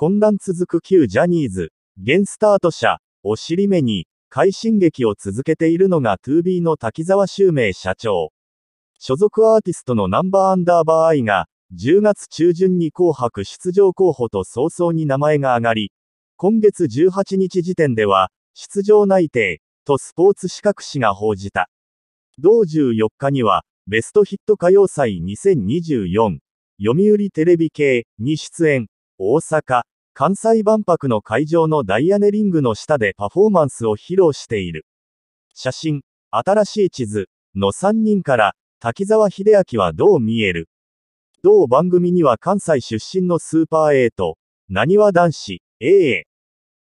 混乱続く旧ジャニーズ、現スタート社、お尻目に、快進撃を続けているのが 2B の滝沢修明社長。所属アーティストのナンバーアンダーバーアイが、10月中旬に紅白出場候補と早々に名前が上がり、今月18日時点では、出場内定、とスポーツ資格誌が報じた。同14日には、ベストヒット歌謡祭2024、読売テレビ系に出演。大阪、関西万博の会場のダイヤネリングの下でパフォーマンスを披露している。写真、新しい地図の3人から、滝沢秀明はどう見える同番組には関西出身のスーパー A と、なにわ男子、AA、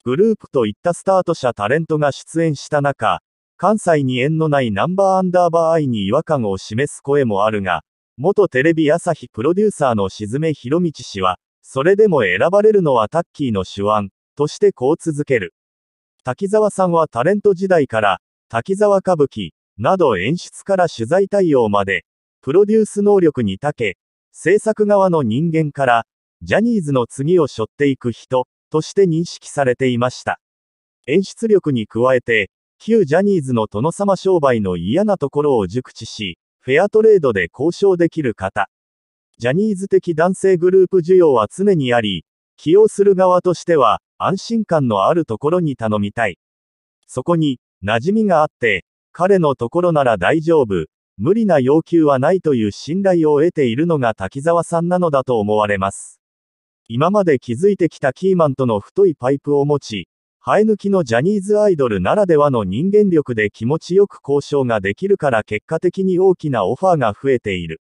グループといったスタート者タレントが出演した中、関西に縁のないナンバーアンダーバー愛に違和感を示す声もあるが、元テレビ朝日プロデューサーの静め博道氏は、それでも選ばれるのはタッキーの手腕、としてこう続ける。滝沢さんはタレント時代から、滝沢歌舞伎、など演出から取材対応まで、プロデュース能力に長け、制作側の人間から、ジャニーズの次を背負っていく人、として認識されていました。演出力に加えて、旧ジャニーズの殿様商売の嫌なところを熟知し、フェアトレードで交渉できる方、ジャニーズ的男性グループ需要は常にあり、起用する側としては、安心感のあるところに頼みたい。そこに、馴染みがあって、彼のところなら大丈夫、無理な要求はないという信頼を得ているのが滝沢さんなのだと思われます。今まで築いてきたキーマンとの太いパイプを持ち、生え抜きのジャニーズアイドルならではの人間力で気持ちよく交渉ができるから結果的に大きなオファーが増えている。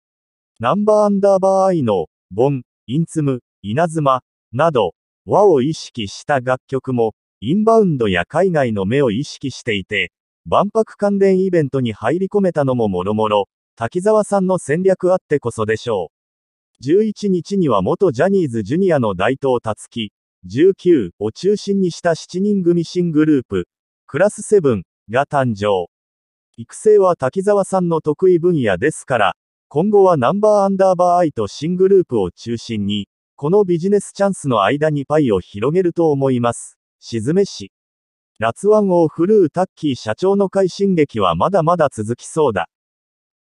ナンバーアンダーバーアイの、ボン、インツム、稲妻、など、和を意識した楽曲も、インバウンドや海外の目を意識していて、万博関連イベントに入り込めたのももろもろ、滝沢さんの戦略あってこそでしょう。11日には元ジャニーズジュニアの大東達き、19を中心にした7人組新グループ、クラス7が誕生。育成は滝沢さんの得意分野ですから、今後はナンバーアンダーバーイと新グループを中心に、このビジネスチャンスの間にパイを広げると思います。静めし。ラツワンを振るうタッキー社長の快進撃はまだまだ続きそうだ。